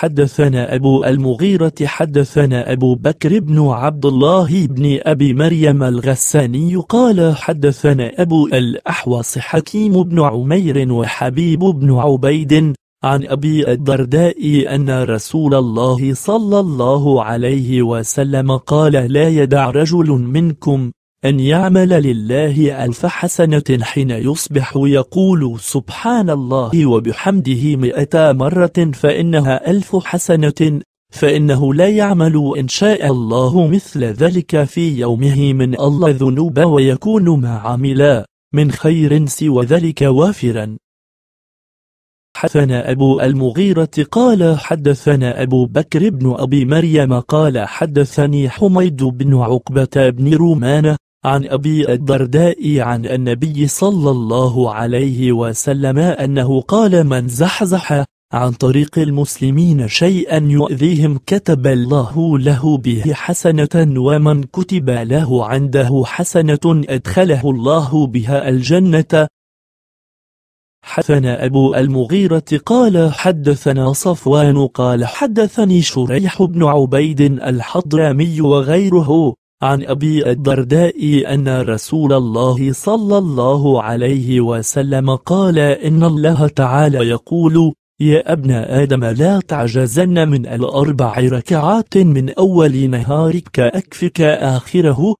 حدثنا أبو المغيرة حدثنا أبو بكر بن عبد الله بن أبي مريم الغساني قال حدثنا أبو الأحوص حكيم بن عمير وحبيب بن عبيد عن أبي الدرداء أن رسول الله صلى الله عليه وسلم قال لا يدع رجل منكم أن يعمل لله ألف حسنة حين يصبح يقول سبحان الله وبحمده مئة مرة فإنها ألف حسنة فإنه لا يعمل إن شاء الله مثل ذلك في يومه من الله ذنوب ويكون ما عمل من خير سوى ذلك وافرا حدثنا أبو المغيرة قال حدثنا أبو بكر بن أبي مريم قال حدثني حميد بن عقبة بن رومانة عن أبي الدرداء عن النبي صلى الله عليه وسلم أنه قال من زحزح عن طريق المسلمين شيئا يؤذيهم كتب الله له به حسنة ومن كتب له عنده حسنة أدخله الله بها الجنة حدثنا أبو المغيرة قال حدثنا صفوان قال حدثني شريح بن عبيد الحضرمي وغيره عن أبي الدرداء أن رسول الله صلى الله عليه وسلم قال إن الله تعالى يقول يا ابن آدم لا تعجزن من الأربع ركعات من أول نهارك أكفك آخره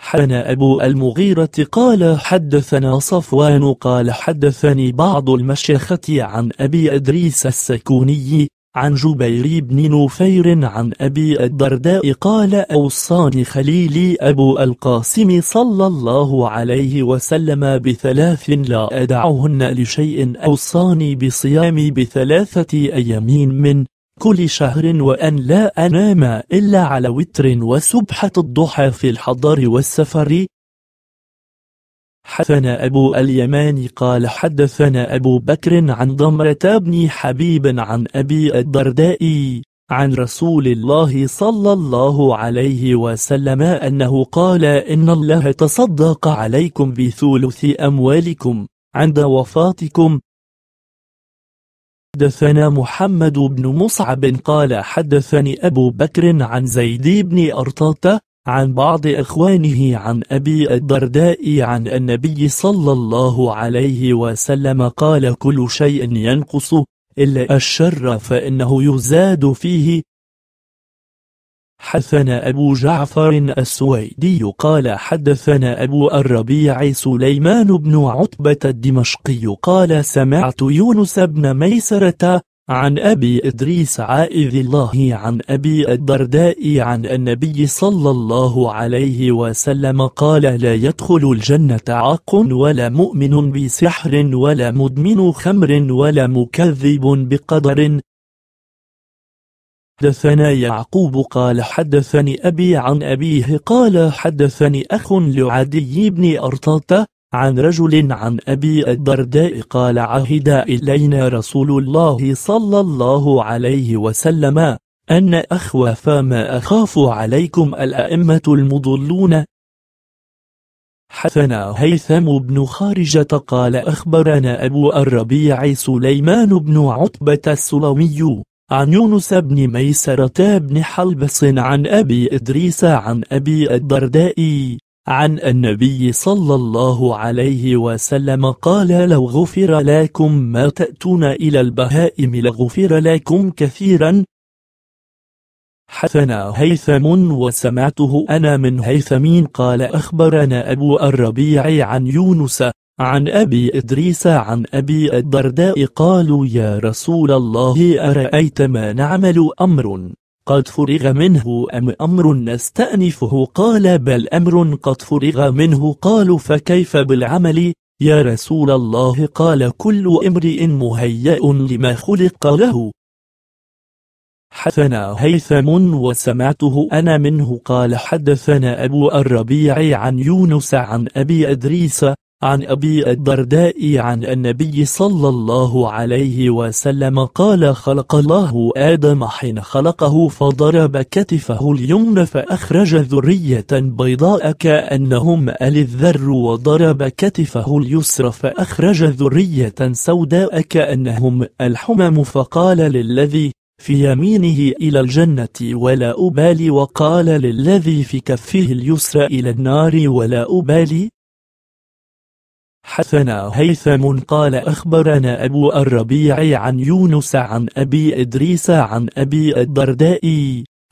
حدثنا أبو المغيرة قال حدثنا صفوان قال حدثني بعض المشيخة عن أبي أدريس السكوني عن جبير بن نفير عن أبي الدرداء قال أوصاني خليلي أبو القاسم صلى الله عليه وسلم بثلاث لا أدعهن لشيء أوصاني بصيامي بثلاثة أيام من كل شهر وأن لا أنام إلا على وتر وسبحة الضحى في الحضر والسفر حدثنا أبو اليمان قال حدثنا أبو بكر عن ضمرة بن حبيب عن أبي الدرداء عن رسول الله صلى الله عليه وسلم أنه قال إن الله تصدق عليكم بثلث أموالكم عند وفاتكم حدثنا محمد بن مصعب قال حدثني أبو بكر عن زيد بن أرطاة عن بعض إخوانه عن أبي الدرداء عن النبي صلى الله عليه وسلم قال كل شيء ينقص إلا الشر فإنه يزاد فيه حدثنا أبو جعفر السويدي قال حدثنا أبو الربيع سليمان بن عتبة الدمشقي قال سمعت يونس بن ميسرة عن أبي إدريس عائذ الله عن أبي الدرداء عن النبي صلى الله عليه وسلم قال لا يدخل الجنة عاق ولا مؤمن بسحر ولا مدمن خمر ولا مكذب بقدر حدثنا يعقوب قال حدثني أبي عن أبيه قال حدثني أخ لعدي بن أرطاة عن رجل عن أبي الدرداء قال عهد إلينا رسول الله صلى الله عليه وسلم أن أخوف ما أخاف عليكم الأئمة المضلون حثنا هيثم بن خارجة قال أخبرنا أبو الربيع سليمان بن عتبة السلمي عن يونس بن ميسرة بن حلبس عن أبي إدريس عن أبي الدرداء عن النبي صلى الله عليه وسلم قال لو غفر لكم ما تأتون إلى البهائم لغفر لكم كثيرا حثنا هيثم وسمعته أنا من هيثمين قال أخبرنا أبو الربيع عن يونس عن أبي إدريس عن أبي الدرداء قالوا يا رسول الله أرأيت ما نعمل أمر قد فرغ منه أم أمر نستأنفه قال بل أمر قد فرغ منه قالوا فكيف بالعمل يا رسول الله قال كل امرئ مهيأ لما خلق له حدثنا هيثم وسمعته أنا منه قال حدثنا أبو الربيع عن يونس عن أبي أدريس عن أبي الدرداء عن النبي صلى الله عليه وسلم قال خلق الله آدم حين خلقه فضرب كتفه اليمنى فأخرج ذرية بيضاء كأنهم أل الذر وضرب كتفه اليسرى فأخرج ذرية سوداء كأنهم الحمم فقال للذي في يمينه إلى الجنة ولا أبالي وقال للذي في كفه اليسرى إلى النار ولا أبالي حسنا هيثم قال أخبرنا أبو الربيع عن يونس عن أبي إدريس عن أبي الدرداء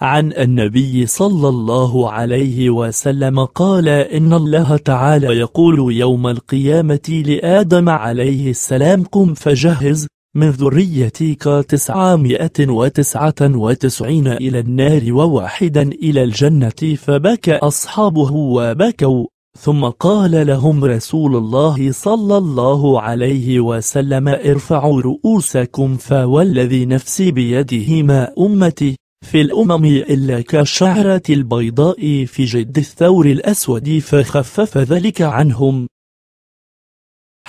عن النبي صلى الله عليه وسلم قال إن الله تعالى يقول يوم القيامة لآدم عليه السلام قم فجهز من ذريتك تسعمائة وتسعة وتسعين إلى النار وواحدا إلى الجنة فبكى أصحابه وبكوا ثم قال لهم رسول الله صلى الله عليه وسلم ارفعوا رؤوسكم فوالذي نفسي بيده ما أمتي في الأمم إلا كالشعرة البيضاء في جد الثور الأسود فخفف ذلك عنهم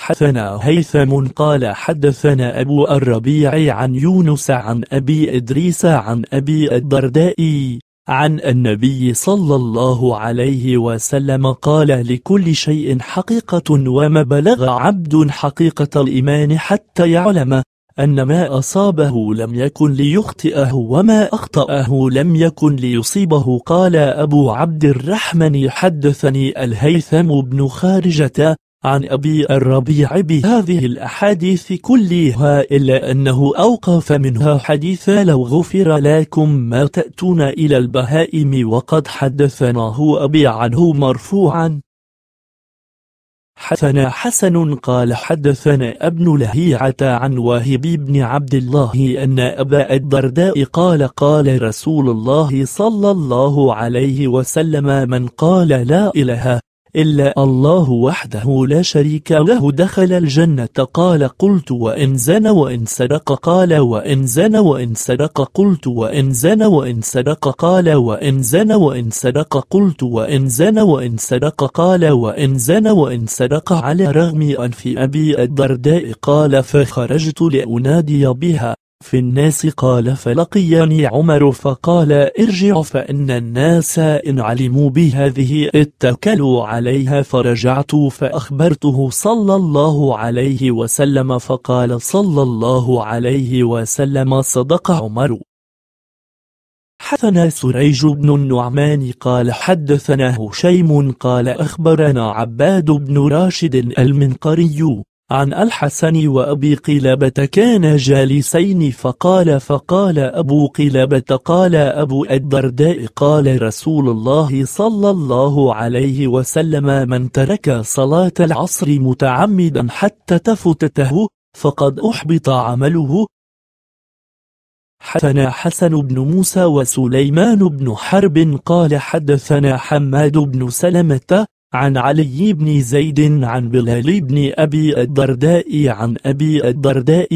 حدثنا هيثم قال حدثنا أبو الربيع عن يونس عن أبي إدريس عن أبي الدرداء عن النبي صلى الله عليه وسلم قال لكل شيء حقيقة وما بلغ عبد حقيقة الإيمان حتى يعلم أن ما أصابه لم يكن ليخطئه وما أخطأه لم يكن ليصيبه قال أبو عبد الرحمن حدثني الهيثم بن خارجة عن أبي الربيع بهذه الأحاديث كلها إلا أنه أوقف منها حديث لو غفر لكم ما تأتون إلى البهائم وقد حدثناه أبي عنه مرفوعا حدثنا حسن قال حدثنا ابن لهيعة عن واهب بن عبد الله أن أبا الدرداء قال قال رسول الله صلى الله عليه وسلم من قال لا إله إلا الله وحده لا شريك له دخل الجنة قال قلت وإن زن وإن سرق قال وإن زن وإن سرق قلت وإن زن وإن سرق قال وإن زن وإن سرق قلت وإن زن وإن سرق قال وإن زن وإن سرق على رغم في أبي الدرداء قال فخرجت لأنادي بها في الناس قال فلقيني عمر فقال ارجع فإن الناس إن علموا بهذه اتكلوا عليها فرجعت فأخبرته صلى الله عليه وسلم فقال صلى الله عليه وسلم صدق عمر حثنا سريج بن النعمان قال حدثنا هشيم قال أخبرنا عباد بن راشد المنقري عن الحسن وأبي قلابة كانا جالسين فقال فقال أبو قلابة قال أبو الدرداء قال رسول الله صلى الله عليه وسلم من ترك صلاة العصر متعمدا حتى تفتته فقد أحبط عمله حدثنا حسن بن موسى وسليمان بن حرب قال حدثنا حماد بن سلمة عن علي بن زيد عن بلال بن أبي الدرداء عن أبي الدرداء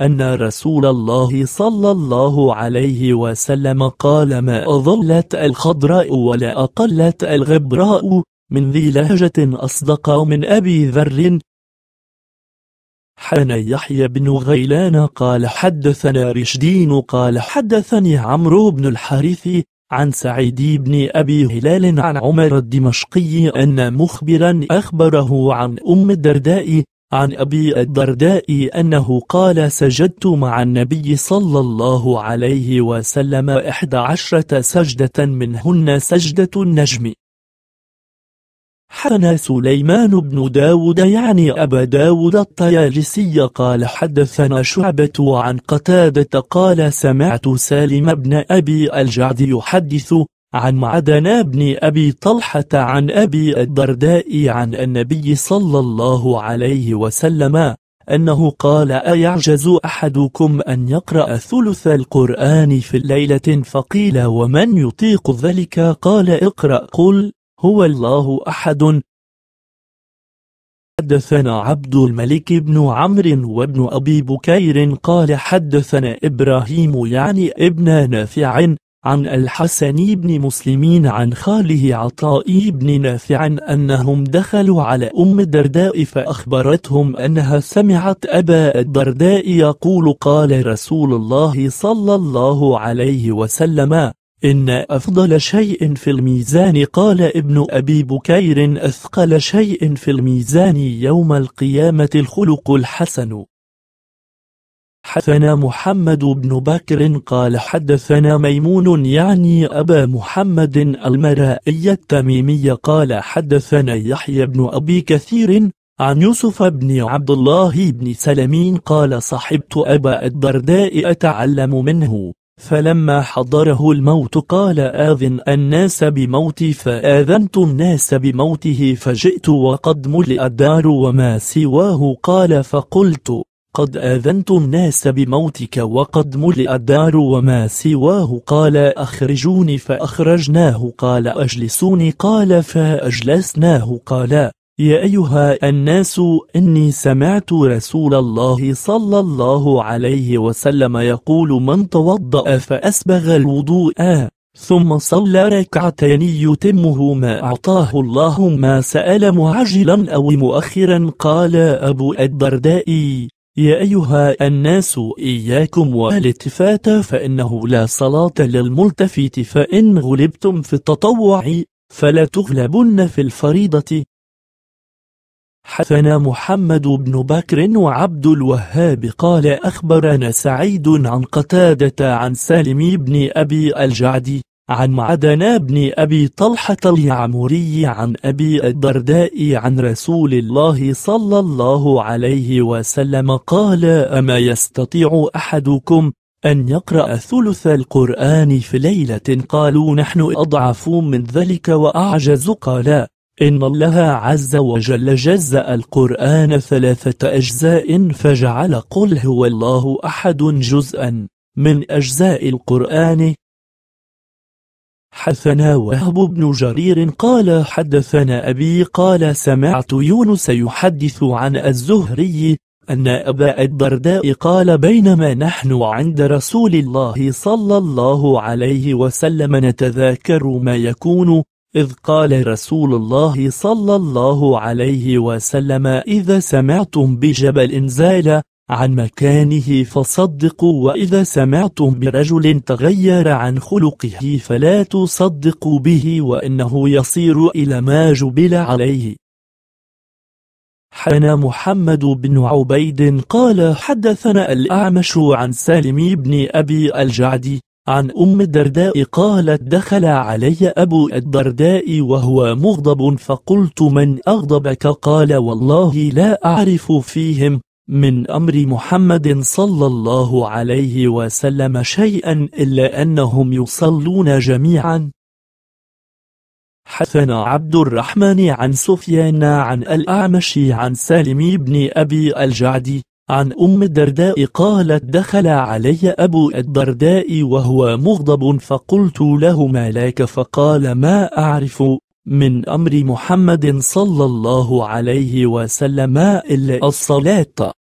أن رسول الله صلى الله عليه وسلم قال ما أظلت الخضراء ولا أقلت الغبراء من ذي لهجة أصدق من أبي ذر حان يحيى بن غيلان قال حدثنا رشدين قال حدثني عمرو بن الحارث عن سعيد بن أبي هلال عن عمر الدمشقي أن مخبرا أخبره عن أم الدرداء عن أبي الدرداء أنه قال سجدت مع النبي صلى الله عليه وسلم إحدى عشرة سجدة منهن سجدة النجم حدثنا سليمان بن داود يعني أبا داود الطيالسي قال حدثنا شعبة عن قتادة قال سمعت سالم بن أبي الجعد يحدث عن معدن بن أبي طلحة عن أبي الدرداء عن النبي صلى الله عليه وسلم أنه قال أيعجز أحدكم أن يقرأ ثلث القرآن في ليلة فقيل ومن يطيق ذلك قال اقرأ قل هو الله أحد حدثنا عبد الملك بن عمرو وابن أبي بكير قال حدثنا إبراهيم يعني ابن نافع عن الحسن بن مسلمين عن خاله عطاء بن نافع أنهم دخلوا على أم الدرداء فأخبرتهم أنها سمعت أبا الدرداء يقول قال رسول الله صلى الله عليه وسلم إن أفضل شيء في الميزان قال ابن أبي بكير أثقل شيء في الميزان يوم القيامة الخلق الحسن حدثنا محمد بن بكر قال حدثنا ميمون يعني أبا محمد المرائي التميمي قال حدثنا يحيى بن أبي كثير عن يوسف بن عبد الله بن سلمين قال صحبت أبا الدرداء أتعلم منه فلما حضره الموت قال آذن الناس بموتي فآذنت الناس بموته فجئت وقد ملئ الدار وما سواه قال فقلت قد آذنت الناس بموتك وقد ملئ الدار وما سواه قال أخرجوني فأخرجناه قال أجلسوني قال فأجلسناه قال يا أيها الناس إني سمعت رسول الله صلى الله عليه وسلم يقول من توضأ فأسبغ الوضوء ثم صلى ركعتين يتمه ما أعطاه الله ما سأل معجلا أو مؤخرا قال أبو الدرداء يا أيها الناس إياكم والالتفات فإنه لا صلاة للملتفت فإن غلبتم في التطوع فلا تغلبن في الفريضة حدثنا محمد بن بكر وعبد الوهاب قال أخبرنا سعيد عن قتادة عن سالم بن أبي الجعد عن معدن بن أبي طلحة اليعمري عن أبي الدرداء عن رسول الله صلى الله عليه وسلم قال أما يستطيع أحدكم أن يقرأ ثلث القرآن في ليلة قالوا نحن أضعف من ذلك وأعجز قال إن الله عز وجل جزأ القرآن ثلاثة أجزاء فجعل قل هو الله أحد جزءا من أجزاء القرآن حثنا وهب بن جرير قال حدثنا أبي قال سمعت يونس يحدث عن الزهري أن أبا الدرداء قال بينما نحن عند رسول الله صلى الله عليه وسلم نتذاكر ما يكون إذ قال رسول الله صلى الله عليه وسلم إذا سمعتم بجبل زال عن مكانه فصدقوا وإذا سمعتم برجل تغير عن خلقه فلا تصدقوا به وإنه يصير إلى ما جبل عليه حنا محمد بن عبيد قال حدثنا الأعمش عن سالم بن أبي الجعدي عن أم الدرداء قالت دخل علي أبو الدرداء وهو مغضب فقلت من أغضبك قال والله لا أعرف فيهم من أمر محمد صلى الله عليه وسلم شيئا إلا أنهم يصلون جميعا حثنا عبد الرحمن عن سفيان عن الأعمش عن سالم بن أبي الجعدي عن أم الدرداء قالت دخل علي أبو الدرداء وهو مغضب فقلت له ما لك فقال ما أعرف من أمر محمد صلى الله عليه وسلم إلا الصلاة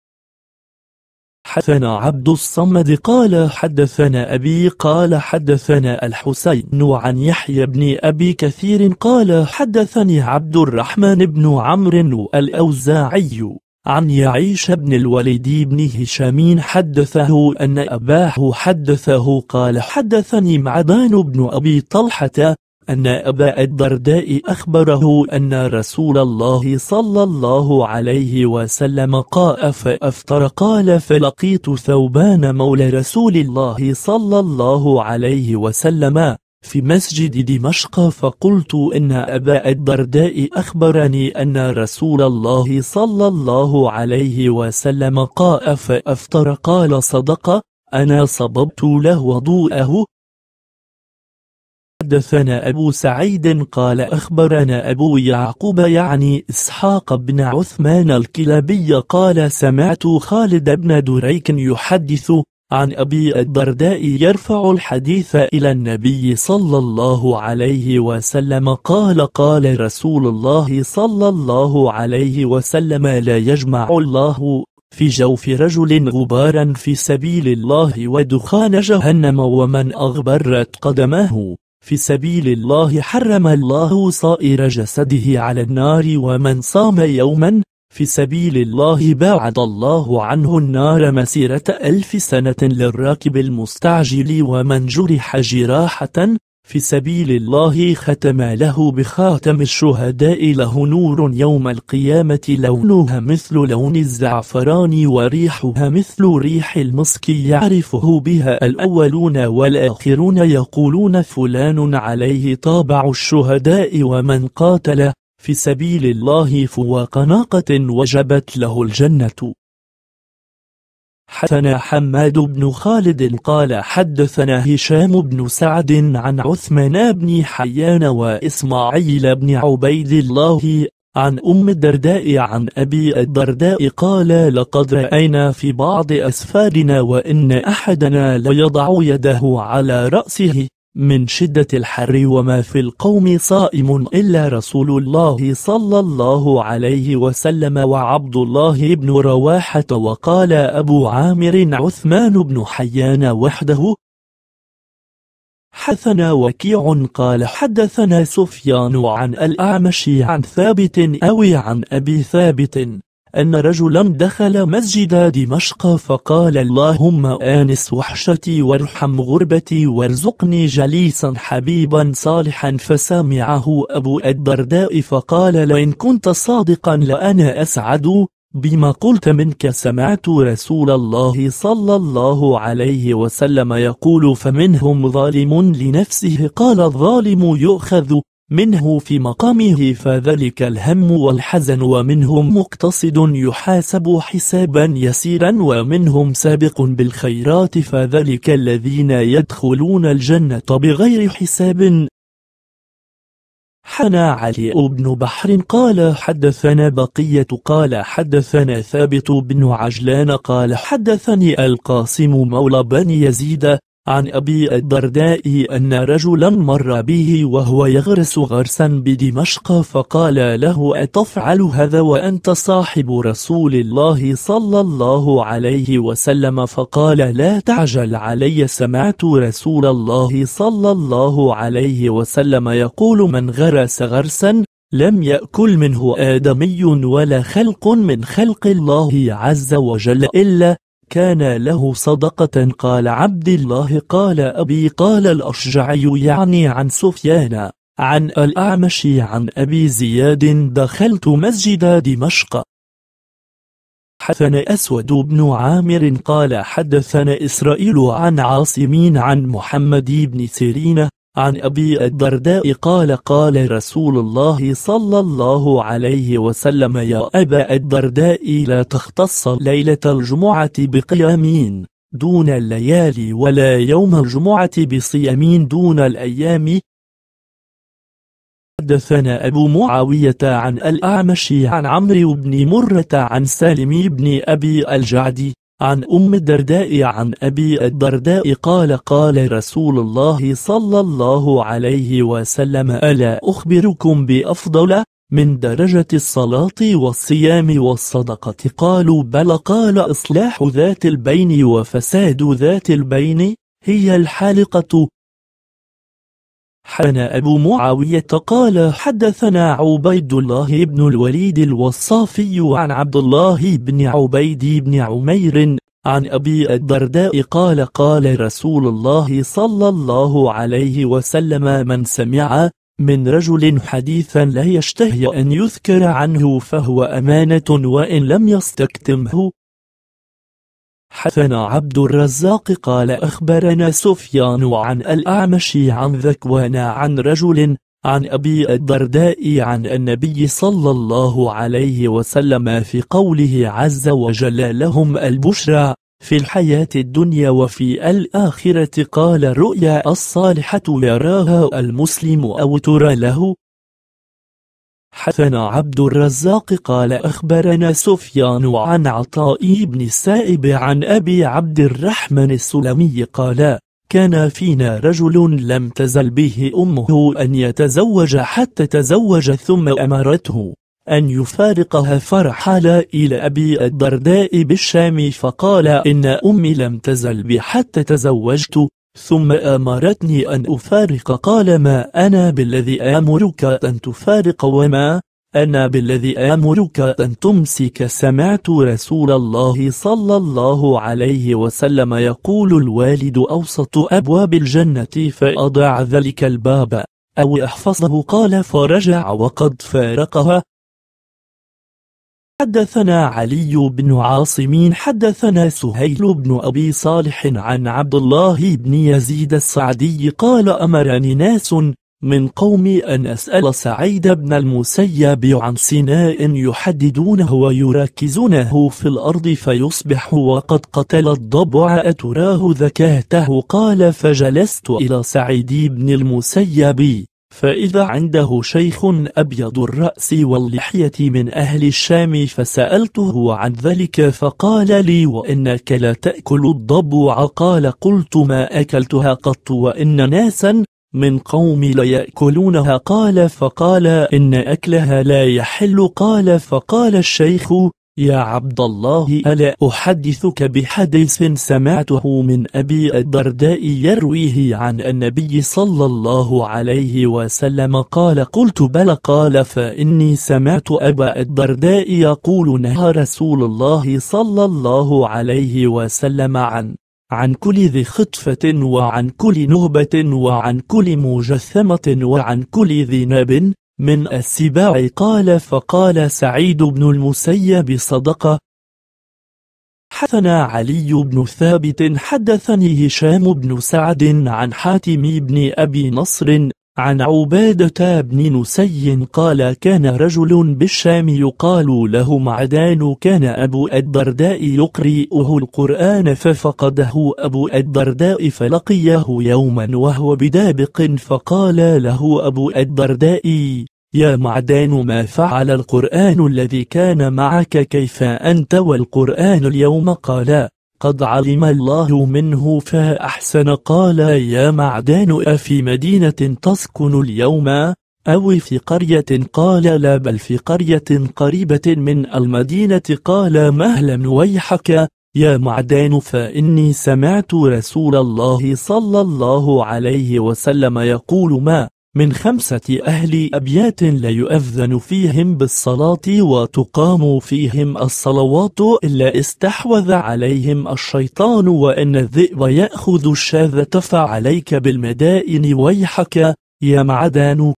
حدثنا عبد الصمد قال حدثنا أبي قال حدثنا الحسين عن يحيى بن أبي كثير قال حدثني عبد الرحمن بن عمرو الأوزاعي عن يعيش بن الوليد بن هشام حدثه أن أباه حدثه قال حدثني معدان بن أبي طلحة أن أبا الدرداء أخبره أن رسول الله صلى الله عليه وسلم قاء فأفطر قال فلقيت ثوبان مولى رسول الله صلى الله عليه وسلم في مسجد دمشق فقلت إن أبا الدرداء أخبرني أن رسول الله صلى الله عليه وسلم قاء فأفطر قال صدق أنا صببت له وضوءه حدثنا أبو سعيد قال أخبرنا أبو يعقوب يعني إسحاق بن عثمان الكلابي قال سمعت خالد بن دريك يحدث عن أبي الدرداء يرفع الحديث إلى النبي صلى الله عليه وسلم قال قال رسول الله صلى الله عليه وسلم لا يجمع الله في جوف رجل غبارا في سبيل الله ودخان جهنم ومن أغبرت قدمه في سبيل الله حرم الله صائر جسده على النار ومن صام يوما في سبيل الله بعد الله عنه النار مسيرة ألف سنة للراكب المستعجل ومن جرح جراحة في سبيل الله ختم له بخاتم الشهداء له نور يوم القيامة لونها مثل لون الزعفران وريحها مثل ريح المسك يعرفه بها الأولون والآخرون يقولون فلان عليه طابع الشهداء ومن قاتل في سبيل الله فوق ناقة وجبت له الجنة حدثنا حماد بن خالد قال حدثنا هشام بن سعد عن عثمان بن حيان وإسماعيل بن عبيد الله عن أم الدرداء عن أبي الدرداء قال لقد رأينا في بعض أسفارنا وإن أحدنا ليضع يده على رأسه من شدة الحر وما في القوم صائم إلا رسول الله صلى الله عليه وسلم وعبد الله بن رواحة وقال أبو عامر عثمان بن حيان وحده حثنا وكيع قال حدثنا سفيان عن الأعمش عن ثابت أو عن أبي ثابت أن رجلا دخل مسجد دمشق فقال اللهم آنس وحشتي وارحم غربتي وارزقني جليسا حبيبا صالحا فسمعه أبو الدرداء فقال لئن كنت صادقا لأنا أسعد بما قلت منك سمعت رسول الله صلى الله عليه وسلم يقول فمنهم ظالم لنفسه قال الظالم يؤخذ منه في مقامه فذلك الهم والحزن ومنهم مقتصد يحاسب حسابا يسيرا ومنهم سابق بالخيرات فذلك الذين يدخلون الجنة بغير حساب حنا علي بن بحر قال حدثنا بقية قال حدثنا ثابت بن عجلان قال حدثني القاسم مولى بن يزيد عن أبي الدرداء أن رجلا مر به وهو يغرس غرسا بدمشق فقال له أتفعل هذا وأنت صاحب رسول الله صلى الله عليه وسلم فقال لا تعجل علي سمعت رسول الله صلى الله عليه وسلم يقول من غرس غرسا لم يأكل منه آدمي ولا خلق من خلق الله عز وجل إلا كان له صدقة قال عبد الله قال أبي قال الأشجعي يعني عن سفيان عن الأعمش عن أبي زياد دخلت مسجد دمشق حدثنا أسود بن عامر قال حدثنا إسرائيل عن عاصمين عن محمد بن سيرين عن أبي الدرداء قال قال رسول الله صلى الله عليه وسلم يا أبا الدرداء لا تختص ليلة الجمعة بقيامين دون الليالي ولا يوم الجمعة بصيامين دون الأيام حدثنا أبو معاوية عن الأعمش عن عمرو بن مرة عن سالم بن أبي الجعد عن أم الدرداء عن أبي الدرداء قال قال رسول الله صلى الله عليه وسلم ألا أخبركم بأفضل من درجة الصلاة والصيام والصدقة قالوا بل قال إصلاح ذات البين وفساد ذات البين هي الحالقة حدثنا أبو معاوية قال حدثنا عبيد الله بن الوليد الوصافي عن عبد الله بن عبيد بن عمير عن أبي الدرداء قال قال رسول الله صلى الله عليه وسلم من سمع من رجل حديثا لا يشتهي أن يذكر عنه فهو أمانة وإن لم يستكتمه حثنا عبد الرزاق قال أخبرنا سفيان عن الأعمش عن ذكوان عن رجل عن أبي الدرداء عن النبي صلى الله عليه وسلم في قوله عز وجل لهم البشرى في الحياة الدنيا وفي الآخرة قال الرؤيا الصالحة يراها المسلم أو ترى له حدثنا عبد الرزاق قال أخبرنا سفيان عن عطاء بن السائب عن أبي عبد الرحمن السلمي قال كان فينا رجل لم تزل به أمه أن يتزوج حتى تزوج ثم أمرته أن يفارقها فرحل إلى أبي الدرداء بالشام فقال إن أمي لم تزل بي حتى تزوجت ثم أمرتني أن أفارق قال ما أنا بالذي آمرك أن تفارق وما أنا بالذي آمرك أن تمسك سمعت رسول الله صلى الله عليه وسلم يقول الوالد أوسط أبواب الجنة فأضع ذلك الباب أو احفظه قال فرجع وقد فارقها حدثنا علي بن عاصم حدثنا سهيل بن أبي صالح عن عبد الله بن يزيد السعدي قال أمرني ناس من قومي أن أسأل سعيد بن المسيب عن سناء يحددونه ويركزونه في الأرض فيصبح وقد قتل الضبع أتراه ذكاته قال فجلست إلى سعيد بن المسيب فإذا عنده شيخ أبيض الرأس واللحية من أهل الشام فسألته عن ذلك فقال لي وإنك لا تأكل الضبوع قال قلت ما أكلتها قط وإن ناسا من قوم لا يأكلونها قال فقال إن أكلها لا يحل قال فقال الشيخ يا عبد الله ألا أحدثك بحديث سمعته من أبي الدرداء يرويه عن النبي صلى الله عليه وسلم قال قلت بل قال فإني سمعت أبا الدرداء يقول نهى رسول الله صلى الله عليه وسلم عن عن كل ذي خطفة وعن كل نهبة وعن كل مجثمة وعن كل ذي ناب من السباع قال فقال سعيد بن المسيب صدقة حثنا علي بن ثابت حدثني هشام بن سعد عن حاتم بن أبي نصر عن عبادة بن نسي قال كان رجل بالشام يقال له معدان كان أبو الدرداء يقرئه القرآن ففقده أبو الدرداء فلقيه يوما وهو بدابق فقال له أبو الدرداء يا معدان ما فعل القرآن الذي كان معك كيف أنت والقرآن اليوم قال قد علم الله منه فأحسن قال يا معدان أفي مدينة تسكن اليوم أو في قرية قال لا بل في قرية قريبة من المدينة قال مهلا ويحك يا معدان فإني سمعت رسول الله صلى الله عليه وسلم يقول ما من خمسة أهل أبيات لا يؤذن فيهم بالصلاة وتقام فيهم الصلوات إلا استحوذ عليهم الشيطان وإن الذئب يأخذ الشاذة فعليك بالمدائن ويحك يا معدان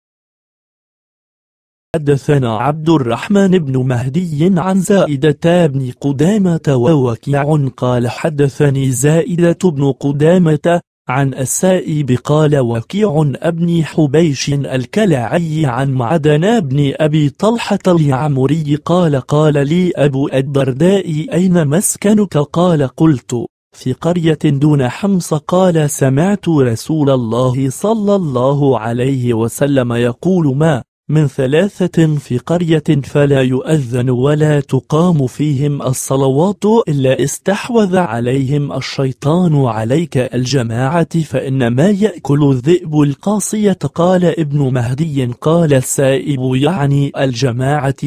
حدثنا عبد الرحمن بن مهدي عن زائدة بن قدامة ووكيع قال حدثني زائدة بن قدامة عن السائب قال وكيع ابن حبيش الكلعي عن معدن بن أبي طلحة اليعمري قال قال لي أبو الدرداء أين مسكنك قال قلت في قرية دون حمص قال سمعت رسول الله صلى الله عليه وسلم يقول ما من ثلاثة في قرية فلا يؤذن ولا تقام فيهم الصلوات إلا استحوذ عليهم الشيطان عليك الجماعة فإنما يأكل الذئب القاصية قال ابن مهدي قال السائب يعني الجماعة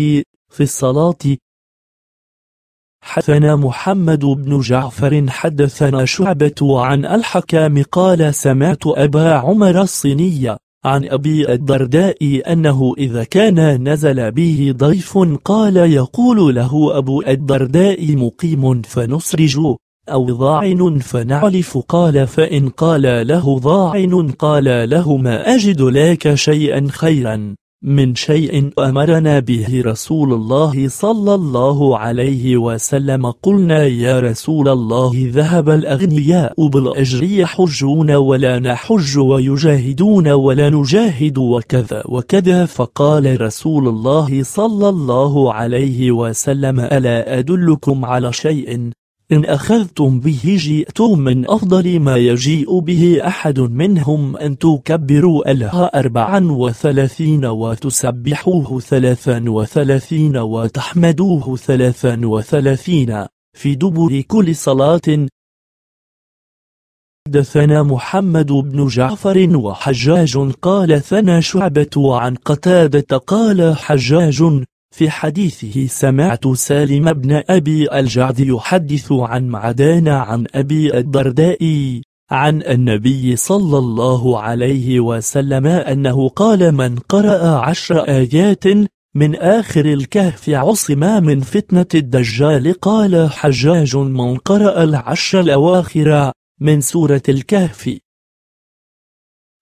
في الصلاة حدثنا محمد بن جعفر حدثنا شعبة عن الحكام قال سمعت أبا عمر الصيني عن أبي الدرداء أنه إذا كان نزل به ضيف قال يقول له أبو الدرداء مقيم فنسرج أو ضاعن فنعلف قال فإن قال له ضاعن قال له ما أجد لك شيئا خيرا من شيء أمرنا به رسول الله صلى الله عليه وسلم قلنا يا رسول الله ذهب الأغنياء بالأجر يحجون ولا نحج ويجاهدون ولا نجاهد وكذا وكذا فقال رسول الله صلى الله عليه وسلم ألا أدلكم على شيء إن أخذتم به جئتم من أفضل ما يجيء به أحد منهم أن تكبروا الها أربعا وثلاثين وتسبحوه ثلاثا وثلاثين وتحمدوه ثلاثا وثلاثين في دبر كل صلاة دثنا محمد بن جعفر وحجاج قال ثنا شعبة عن قتادة قال حجاج في حديثه سمعت سالم بن أبي الجعد يحدث عن معدان عن أبي الدرداء عن النبي صلى الله عليه وسلم أنه قال من قرأ عشر آيات من آخر الكهف عصم من فتنة الدجال قال حجاج من قرأ العشر الأواخر من سورة الكهف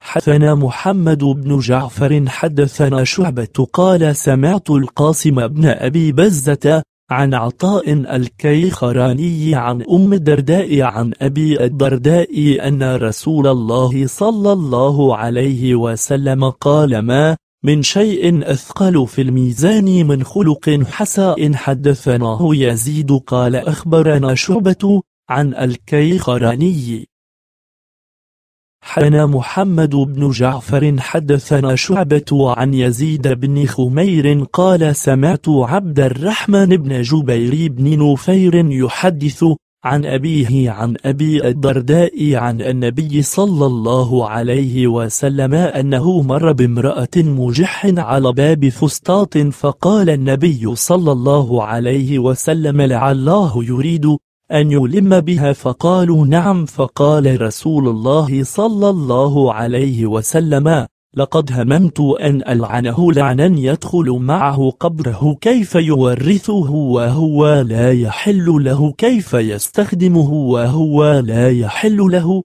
حدثنا محمد بن جعفر حدثنا شعبة قال سمعت القاسم بن أبي بزة عن عطاء الكيخراني عن أم الدرداء عن أبي الدرداء أن رسول الله صلى الله عليه وسلم قال ما من شيء أثقل في الميزان من خلق حساء حدثناه يزيد قال أخبرنا شعبة عن الكيخراني حدثنا محمد بن جعفر حدثنا شعبة عن يزيد بن خمير قال سمعت عبد الرحمن بن جبير بن نفير يحدث عن أبيه عن أبي الدرداء عن النبي صلى الله عليه وسلم أنه مر بامرأة مجح على باب فسطاط فقال النبي صلى الله عليه وسلم لعله يريد أن يلم بها فقالوا نعم فقال رسول الله صلى الله عليه وسلم لقد هممت أن ألعنه لعنا يدخل معه قبره كيف يورثه وهو لا يحل له كيف يستخدمه وهو لا يحل له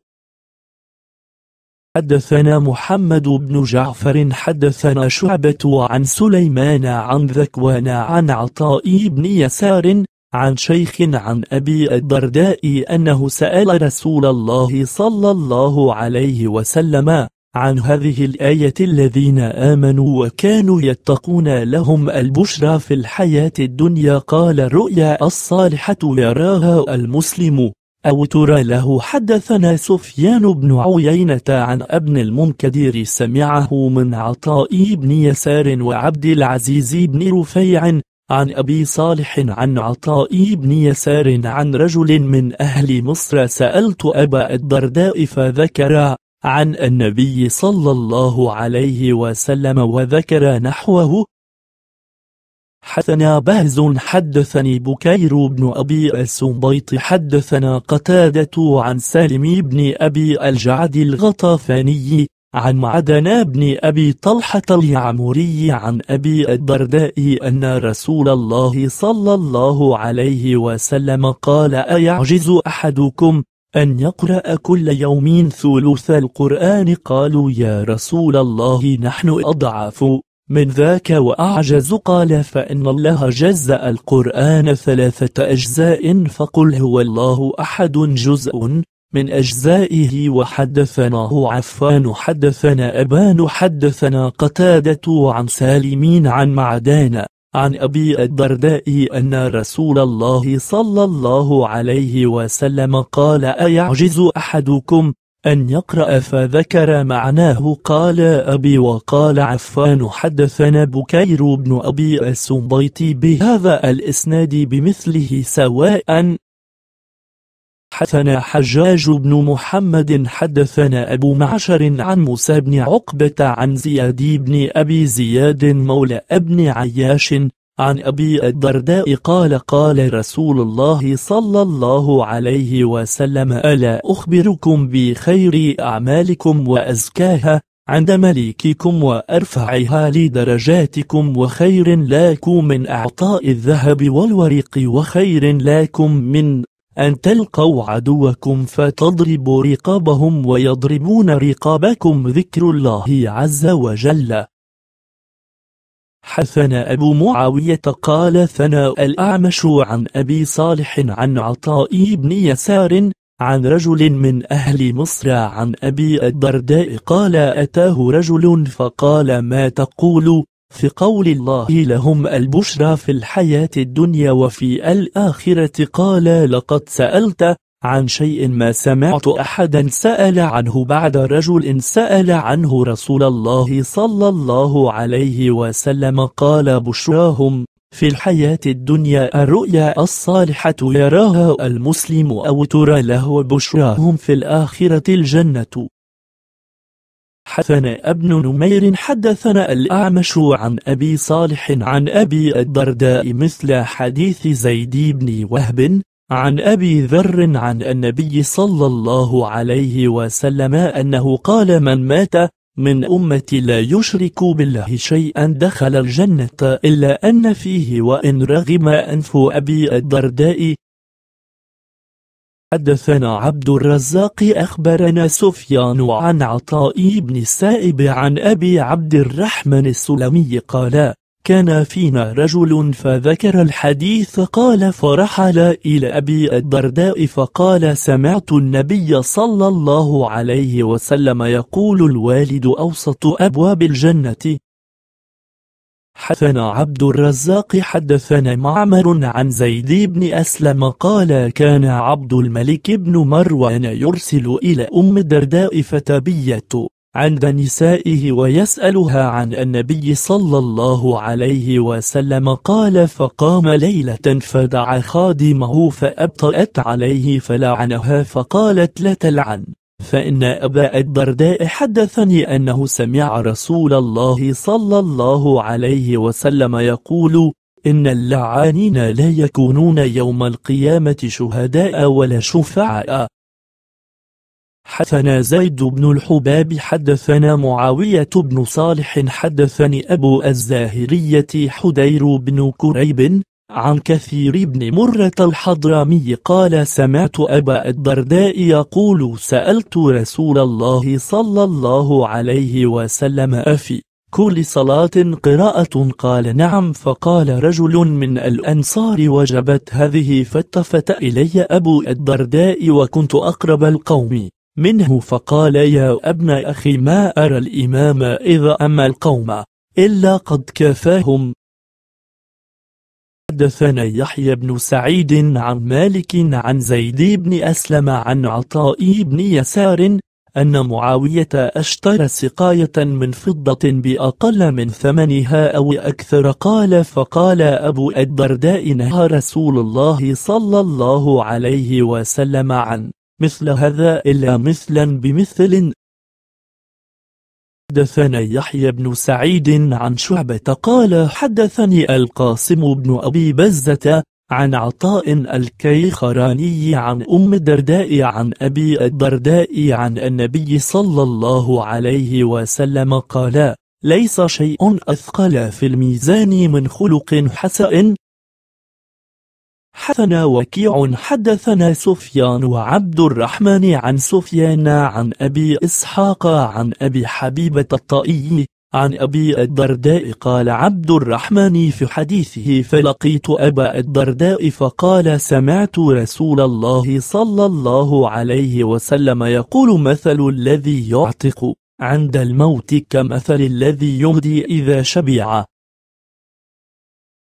حدثنا محمد بن جعفر حدثنا شعبة عن سليمان عن ذكوان عن عطاء بن يسار عن شيخ عن أبي الدرداء أنه سأل رسول الله صلى الله عليه وسلم عن هذه الآية الذين آمنوا وكانوا يتقون لهم البشرى في الحياة الدنيا قال رؤيا الصالحة يراها المسلم أو ترى له حدثنا سفيان بن عيينة عن ابن المنكدير سمعه من عطاء بن يسار وعبد العزيز بن رفيع عن أبي صالح عن عطاء بن يسار عن رجل من أهل مصر سألت أبا الدرداء فذكر عن النبي صلى الله عليه وسلم وذكر نحوه حدثنا بهز حدثني بكير بن أبي السنبيط حدثنا قتادة عن سالم بن أبي الجعد الغطفاني عن معدن بن أبي طلحة اليعمري عن أبي الدرداء أن رسول الله صلى الله عليه وسلم قال أيعجز أحدكم أن يقرأ كل يوم ثلث القرآن قالوا يا رسول الله نحن أضعف من ذاك وأعجز قال فإن الله جزأ القرآن ثلاثة أجزاء فقل هو الله أحد جزء من أجزائه وحدثناه عفان حدثنا أبان حدثنا قتادة عن سالمين عن معدان عن أبي الدرداء أن رسول الله صلى الله عليه وسلم قال أيعجز أحدكم أن يقرأ فذكر معناه قال أبي وقال عفان حدثنا بكير بن أبي السنبيط بهذا الإسناد بمثله سواء حدثنا حجاج بن محمد حدثنا أبو معشر عن موسى بن عقبة عن زياد بن أبي زياد مولى ابن عياش عن أبي الدرداء قال قال رسول الله صلى الله عليه وسلم ألا أخبركم بخير أعمالكم وأزكاها عند مليككم وأرفعها لدرجاتكم وخير لكم من أعطاء الذهب والورق وخير لكم من أن تلقوا عدوكم فتضربوا رقابهم ويضربون رقابكم ذكر الله عز وجل حثنا أبو معاوية قال ثنى الأعمش عن أبي صالح عن عطاء بن يسار عن رجل من أهل مصر عن أبي الدرداء قال أتاه رجل فقال ما تقول في قول الله لهم البشرى في الحياة الدنيا وفي الآخرة قال لقد سألت عن شيء ما سمعت أحدا سأل عنه بعد رجل سأل عنه رسول الله صلى الله عليه وسلم قال بشراهم في الحياة الدنيا الرؤيا الصالحة يراها المسلم أو ترى له بشراهم في الآخرة الجنة حدثنا ابن نمير حدثنا الأعمش عن أبي صالح عن أبي الدرداء مثل حديث زيد بن وهب عن أبي ذر عن النبي صلى الله عليه وسلم أنه قال من مات من أمتي لا يشرك بالله شيئا دخل الجنة إلا أن فيه وإن رغم أنف أبي الدرداء حدثنا عبد الرزاق أخبرنا سفيان عن عطاء بن السائب عن أبي عبد الرحمن السلمي قال كان فينا رجل فذكر الحديث قال فرحل إلى أبي الدرداء فقال سمعت النبي صلى الله عليه وسلم يقول الوالد أوسط أبواب الجنة حدثنا عبد الرزاق حدثنا معمر عن زيد بن أسلم قال كان عبد الملك بن مروان يرسل إلى أم الدرداء فتبيت عند نسائه ويسألها عن النبي صلى الله عليه وسلم قال فقام ليلة فدعا خادمه فأبطأت عليه فلعنها فقالت لا تلعن فإن أبا الدرداء حدثني أنه سمع رسول الله صلى الله عليه وسلم يقول إن اللعانين لا يكونون يوم القيامة شهداء ولا شفعاء حدثنا زيد بن الحباب حدثنا معاوية بن صالح حدثني أبو الزاهرية حدير بن كريب عن كثير بن مرة الحضرمي قال سمعت أبا الدرداء يقول سألت رسول الله صلى الله عليه وسلم أفي كل صلاة قراءة قال نعم فقال رجل من الأنصار وجبت هذه فالتفت إلي أبو الدرداء وكنت أقرب القوم منه فقال يا ابن أخي ما أرى الإمام إذا أما القوم إلا قد كفاهم حدثنا يحيى بن سعيد عن مالك عن زيد بن أسلم عن عطاء بن يسار أن معاوية أشترى سقاية من فضة بأقل من ثمنها أو أكثر قال فقال أبو الدرداء نهى رسول الله صلى الله عليه وسلم عن مثل هذا إلا مثلا بمثل حدثنا يحيى بن سعيد عن شعبة قال حدثني القاسم بن أبي بزة عن عطاء الكيخراني عن أم الدرداء عن أبي الدرداء عن النبي صلى الله عليه وسلم قال ليس شيء أثقل في الميزان من خلق حسن حدثنا وكيع حدثنا سفيان وعبد الرحمن عن سفيان عن أبي إسحاق عن أبي حبيبة الطائي عن أبي الدرداء قال عبد الرحمن في حديثه فلقيت أبا الدرداء فقال سمعت رسول الله صلى الله عليه وسلم يقول مثل الذي يعتق عند الموت كمثل الذي يهدي إذا شبع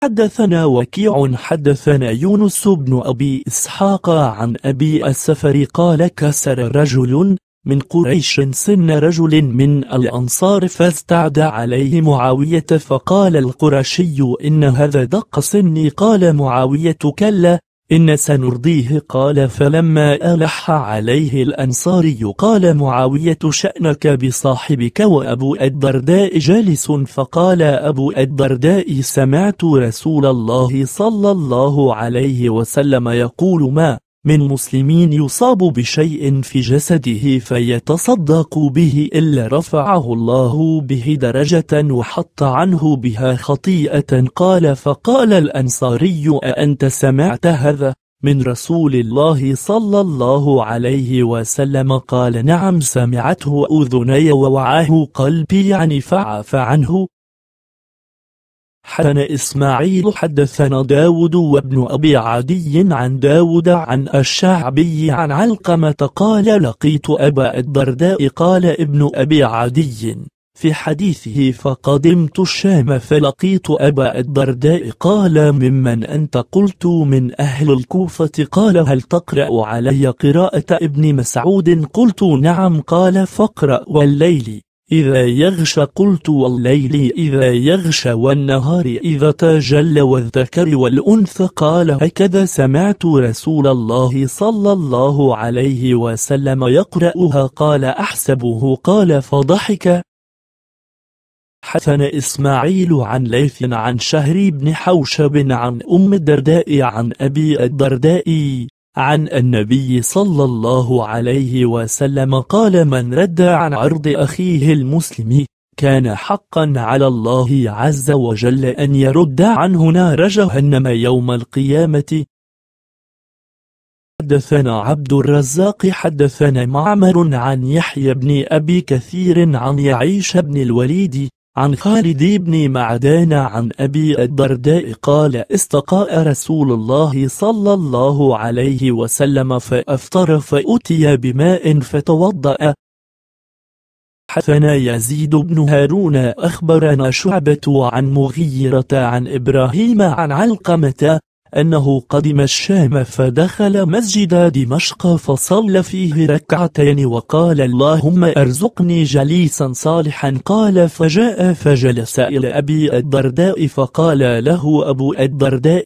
حدثنا وكيع حدثنا يونس بن أبي إسحاق عن أبي السفر قال كسر رجل من قريش سن رجل من الأنصار فاستعد عليه معاوية فقال القرشي إن هذا دق سني قال معاوية كلا إن سنرضيه قال فلما ألح عليه الأنصاري قال معاوية شأنك بصاحبك وأبو الدرداء جالس فقال أبو الدرداء سمعت رسول الله صلى الله عليه وسلم يقول ما من مسلمين يصاب بشيء في جسده فيتصدق به إلا رفعه الله به درجة وحط عنه بها خطيئة قال فقال الأنصاري أأنت سمعت هذا؟ من رسول الله صلى الله عليه وسلم قال نعم سمعته أذني ووعاه قلبي يعني فعف عنه حدثنا إسماعيل حدثنا داود وابن أبي عدي عن داود عن الشعبي عن علقمة قال لقيت أبا الدرداء قال ابن أبي عدي في حديثه فقدمت الشام فلقيت أبا الدرداء قال ممن أنت قلت من أهل الكوفة قال هل تقرأ علي قراءة ابن مسعود قلت نعم قال فاقرأ والليل إذا يغشى قلت والليل إذا يغشى والنهار إذا تجلى والذكر والأنثى قال هكذا سمعت رسول الله صلى الله عليه وسلم يقرأها قال أحسبه قال فضحك حسن إسماعيل عن ليث عن شهر بن حوشب عن أم الدرداء عن أبي الدرداء عن النبي صلى الله عليه وسلم قال من رد عن عرض أخيه المسلم كان حقا على الله عز وجل أن يرد عنه نار جهنم يوم القيامة حدثنا عبد الرزاق حدثنا معمر عن يحيى بن أبي كثير عن يعيش بن الوليد عن خالد بن معدان عن أبي الدرداء قال استقاء رسول الله صلى الله عليه وسلم فأفطر فأتي بماء فتوضأ حثنا يزيد بن هارون أخبرنا شعبة عن مغيرة عن إبراهيم عن علقمة أنه قدم الشام فدخل مسجد دمشق فصلى فيه ركعتين وقال اللهم أرزقني جليسا صالحا قال فجاء فجلس إلى أبي الدرداء فقال له أبو الدرداء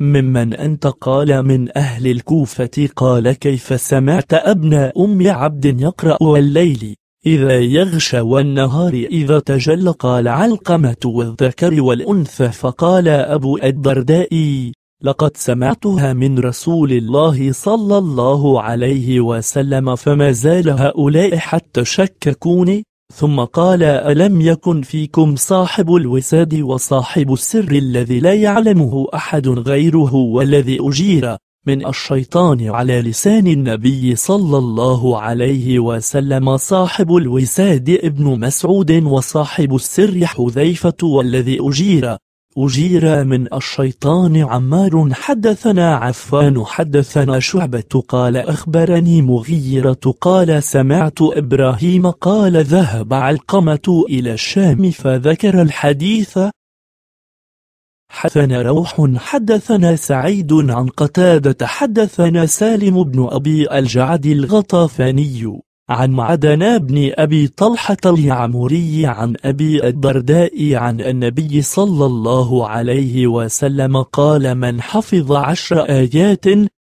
ممن أنت قال من أهل الكوفة قال كيف سمعت أبناء أم عبد يقرأ الليل إذا يغشى والنهار إذا تجلى قال علقمة والذكر والأنثى فقال أبو الدرداء لقد سمعتها من رسول الله صلى الله عليه وسلم فما زال هؤلاء حتى شككوني ثم قال ألم يكن فيكم صاحب الوساد وصاحب السر الذي لا يعلمه أحد غيره والذي أجير من الشيطان على لسان النبي صلى الله عليه وسلم صاحب الوساد ابن مسعود وصاحب السر حذيفة والذي أجير أجير من الشيطان عمار حدثنا عفان حدثنا شعبة قال أخبرني مغيرة قال سمعت إبراهيم قال ذهب علقمة إلى الشام فذكر الحديث حدثنا روح حدثنا سعيد عن قتادة حدثنا سالم بن أبي الجعد الغطافاني عن معدن بن أبي طلحة اليعمري عن أبي الدرداء عن النبي صلى الله عليه وسلم قال من حفظ عشر آيات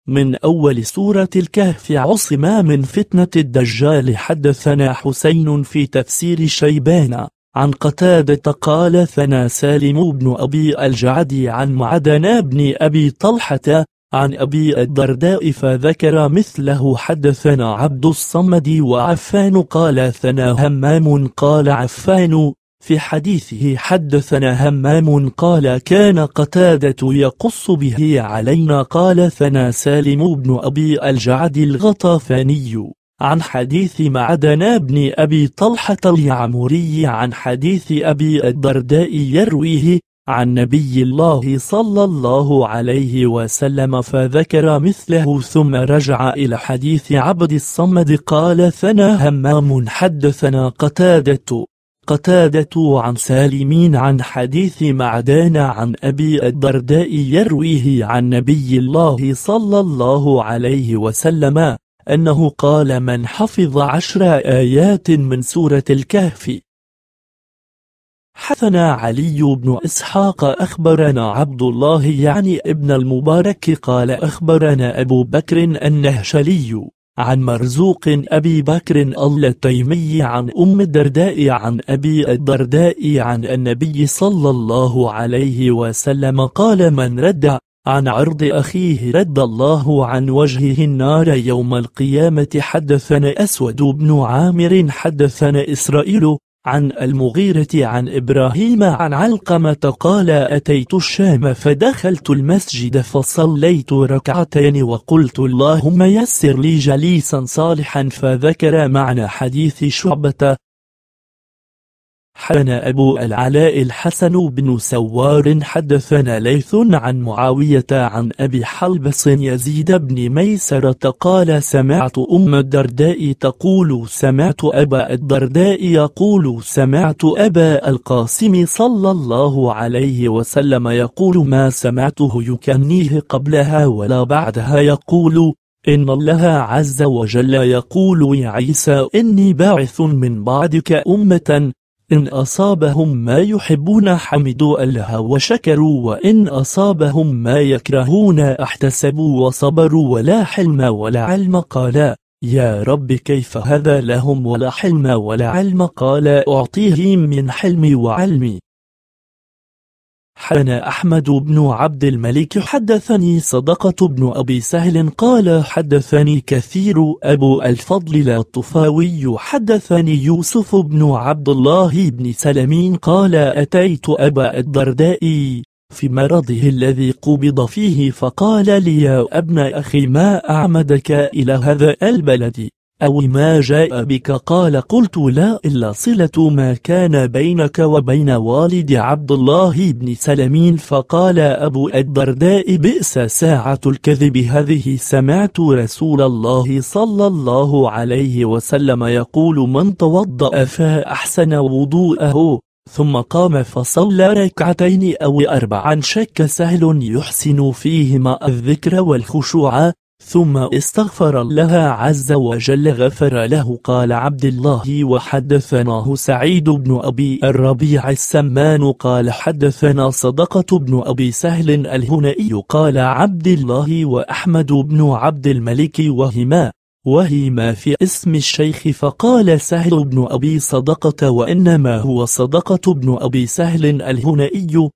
من أول سورة الكهف عصم من فتنة الدجال حدثنا حسين في تفسير شيبان عن قتادة قال ثنا سالم بن أبي الجعد عن معدن بن أبي طلحة عن أبي الدرداء فذكر مثله حدثنا عبد الصمد وعفان قال ثنا همام قال عفان في حديثه حدثنا همام قال كان قتادة يقص به علينا قال ثنا سالم بن أبي الجعد الغطفاني عن حديث معدن بن أبي طلحة اليعمري عن حديث أبي الدرداء يرويه عن نبي الله صلى الله عليه وسلم فذكر مثله ثم رجع إلى حديث عبد الصمد قال ثنا همام حدثنا قتادة قتادة عن سالمين عن حديث معدان عن أبي الدرداء يرويه عن نبي الله صلى الله عليه وسلم أنه قال من حفظ عشر آيات من سورة الكهف حثنا علي بن إسحاق أخبرنا عبد الله يعني ابن المبارك قال أخبرنا أبو بكر النهشلي عن مرزوق أبي بكر التيمي عن أم الدرداء عن أبي الدرداء عن النبي صلى الله عليه وسلم قال من رد عن عرض أخيه رد الله عن وجهه النار يوم القيامة حدثنا أسود بن عامر حدثنا إسرائيل عن المغيرة عن إبراهيم عن علقمة قال أتيت الشام فدخلت المسجد فصليت ركعتين وقلت اللهم يسر لي جليسا صالحا فذكر معنى حديث شعبة حدثنا أبو العلاء الحسن بن سوار حدثنا ليث عن معاوية عن أبي حلبس يزيد بن ميسرة قال سمعت أم الدرداء تقول سمعت أبا الدرداء يقول سمعت أبا القاسم صلى الله عليه وسلم يقول ما سمعته يكنيه قبلها ولا بعدها يقول إن الله عز وجل يقول يا عيسى إني باعث من بعدك أمة إن أصابهم ما يحبون حمدوا الله وشكروا وإن أصابهم ما يكرهون احتسبوا وصبروا ولا حلم ولا علم قالا يا رب كيف هذا لهم ولا حلم ولا علم قال أعطيهم من حلمي وعلمي حدثنا أحمد بن عبد الملك حدثني صدقة بن أبي سهل قال حدثني كثير أبو الفضل الطفاوي حدثني يوسف بن عبد الله بن سلمين قال أتيت أبا الدرداء في مرضه الذي قبض فيه فقال لي يا ابن أخي ما أعمدك إلى هذا البلد أو ما جاء بك قال قلت لا إلا صلة ما كان بينك وبين والد عبد الله بن سلمين فقال أبو الدرداء بئس ساعة الكذب هذه سمعت رسول الله صلى الله عليه وسلم يقول من توضأ فأحسن وضوءه ثم قام فصلى ركعتين أو أربعا شك سهل يحسن فيهما الذكر والخشوع ثم استغفر الله عز وجل غفر له قال عبد الله وحدثناه سعيد بن أبي الربيع السمان قال حدثنا صدقة بن أبي سهل الهنائي قال عبد الله وأحمد بن عبد الملك وهما وهما في اسم الشيخ فقال سهل بن أبي صدقة وإنما هو صدقة بن أبي سهل الهنائي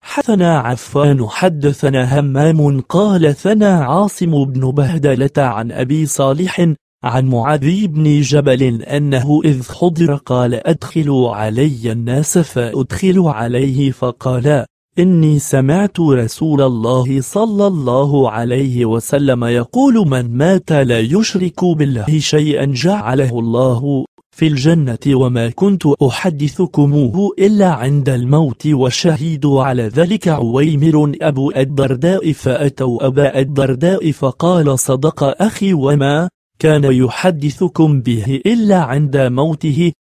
حثنا عفان حدثنا همام قال ثنا عاصم بن بهدلة عن أبي صالح عن معاذ بن جبل أنه إذ حضر قال أدخلوا علي الناس فأدخلوا عليه فقال إني سمعت رسول الله صلى الله عليه وسلم يقول من مات لا يشرك بالله شيئا جعله الله في الجنة وما كنت أحدثكموه إلا عند الموت والشهيد على ذلك عويمر أبو الدرداء فأتوا أبا الدرداء فقال صدق أخي وما كان يحدثكم به إلا عند موته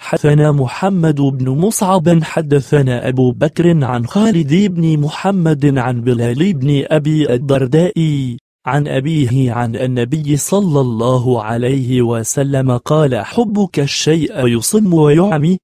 حدثنا محمد بن مصعب حدثنا أبو بكر عن خالد بن محمد عن بلال بن أبي الدرداء عن أبيه عن النبي صلى الله عليه وسلم قال حبك الشيء يصم ويعمي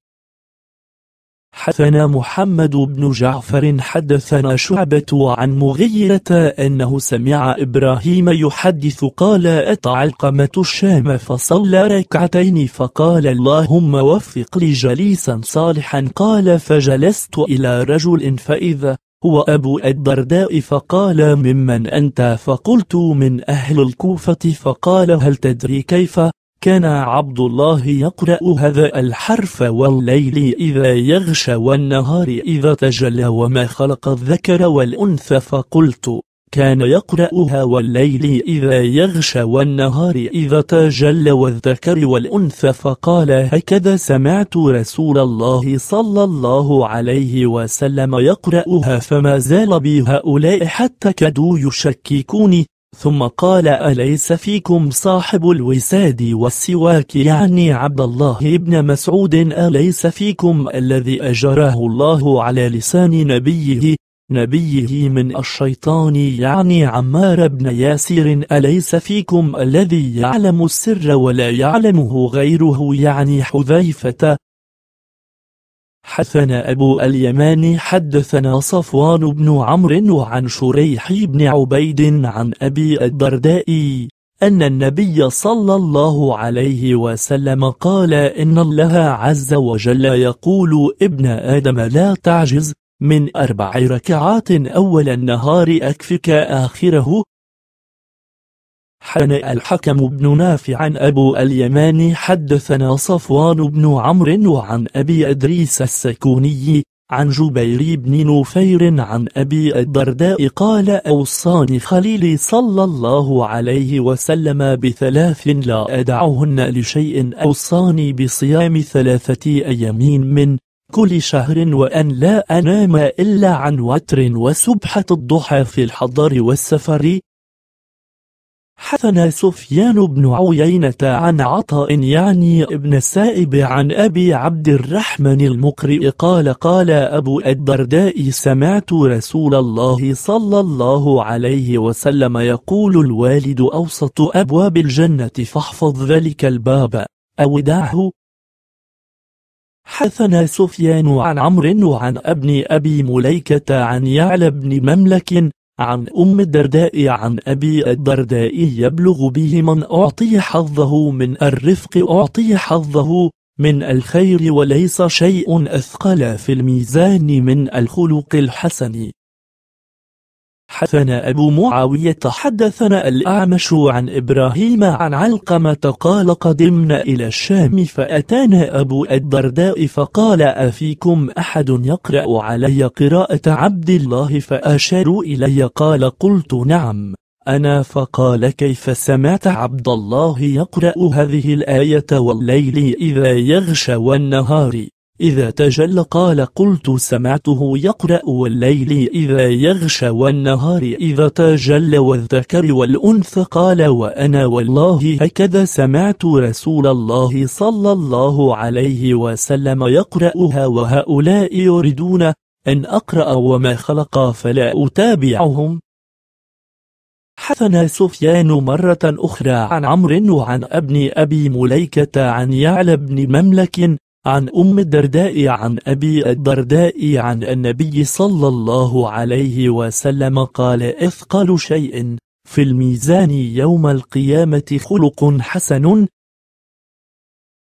حدثنا محمد بن جعفر حدثنا شعبة عن مغيرة أنه سمع إبراهيم يحدث قال أتى علقمة الشام فصلى ركعتين فقال اللهم وفق لي جليسا صالحا قال فجلست إلى رجل فإذا هو أبو الدرداء فقال ممن أنت فقلت من أهل الكوفة فقال هل تدري كيف كان عبد الله يقرأ هذا الحرف والليل إذا يغشى والنهار إذا تجلى وما خلق الذكر والأنثى فقلت كان يقرأها والليل إذا يغشى والنهار إذا تجلى والذكر والأنثى فقال هكذا سمعت رسول الله صلى الله عليه وسلم يقرأها فما زال بي هؤلاء حتى كادوا يشككوني ثم قال أليس فيكم صاحب الوساد والسواك يعني عبد الله بن مسعود أليس فيكم الذي أجره الله على لسان نبيه نبيه من الشيطان يعني عمار بن ياسر أليس فيكم الذي يعلم السر ولا يعلمه غيره يعني حذيفة حدثنا أبو اليمان حدثنا صفوان بن عمرو وعن شريح بن عبيد عن أبي الدرداء أن النبي صلى الله عليه وسلم قال إن الله عز وجل يقول ابن آدم لا تعجز من أربع ركعات أول النهار أكفك آخره حنى الحكم بن نافع عن أبو اليمان حدثنا صفوان بن عمرو وعن أبي أدريس السكوني عن جبير بن نفير عن أبي الدرداء قال أوصاني خليلي صلى الله عليه وسلم بثلاث لا أدعهن لشيء أوصاني بصيام ثلاثة أيام من كل شهر وأن لا أنام إلا عن وتر وسبحة الضحى في الحضر والسفر حثنا سفيان بن عيينة عن عطاء يعني ابن السائب عن أبي عبد الرحمن المقرئ قال قال أبو الدرداء سمعت رسول الله صلى الله عليه وسلم يقول الوالد أوسط أبواب الجنة فاحفظ ذلك الباب أو دعه حثنا سفيان عن عمرو وعن ابن أبي مليكة عن يعلى بن مملك عن أم الدرداء عن أبي الدرداء يبلغ به من أعطي حظه من الرفق أعطي حظه من الخير وليس شيء أثقل في الميزان من الخلق الحسن حدثنا أبو معاوية حدثنا الأعمش عن إبراهيم عن علقمة قال قدمنا إلى الشام فأتانا أبو الدرداء فقال أفيكم أحد يقرأ علي قراءة عبد الله فأشاروا إلي قال قلت نعم أنا فقال كيف سمعت عبد الله يقرأ هذه الآية والليل إذا يغشى والنهار إذا تجل قال قلت سمعته يقرأ والليل إذا يغشى والنهار إذا تجل والذكر والأنثى قال وأنا والله هكذا سمعت رسول الله صلى الله عليه وسلم يقرأها وهؤلاء يريدون أن أقرأ وما خلق فلا أتابعهم حثنا سفيان مرة أخرى عن عمرو وعن ابن أبي مليكة عن يعلى بن مملك عن أم الدرداء عن أبي الدرداء عن النبي صلى الله عليه وسلم قال أثقل شيء في الميزان يوم القيامة خلق حسن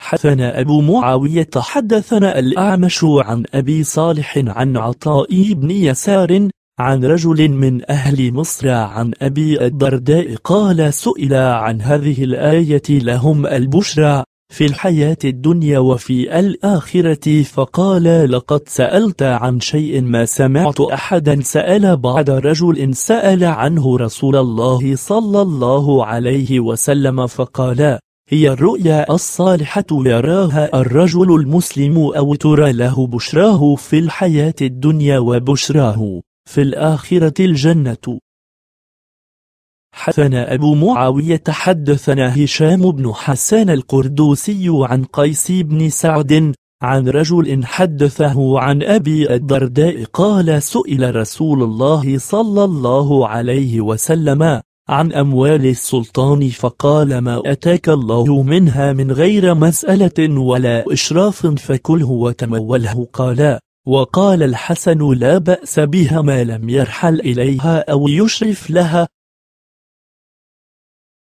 حثنا أبو معاوية حدثنا الأعمش عن أبي صالح عن عطاء بن يسار عن رجل من أهل مصر عن أبي الدرداء قال سئل عن هذه الآية لهم البشرى في الحياة الدنيا وفي الآخرة فقال لقد سألت عن شيء ما سمعت أحدا سأل بعد رجل سأل عنه رسول الله صلى الله عليه وسلم فقال هي الرؤيا الصالحة يراها الرجل المسلم أو ترى له بشراه في الحياة الدنيا وبشراه في الآخرة الجنة حدثنا أبو معاوية حدثنا هشام بن حسان القردوسي عن قيس بن سعد عن رجل حدثه عن أبي الدرداء قال سئل رسول الله صلى الله عليه وسلم عن أموال السلطان فقال ما أتاك الله منها من غير مسألة ولا إشراف فكله وتموله قال وقال الحسن لا بأس بها ما لم يرحل إليها أو يشرف لها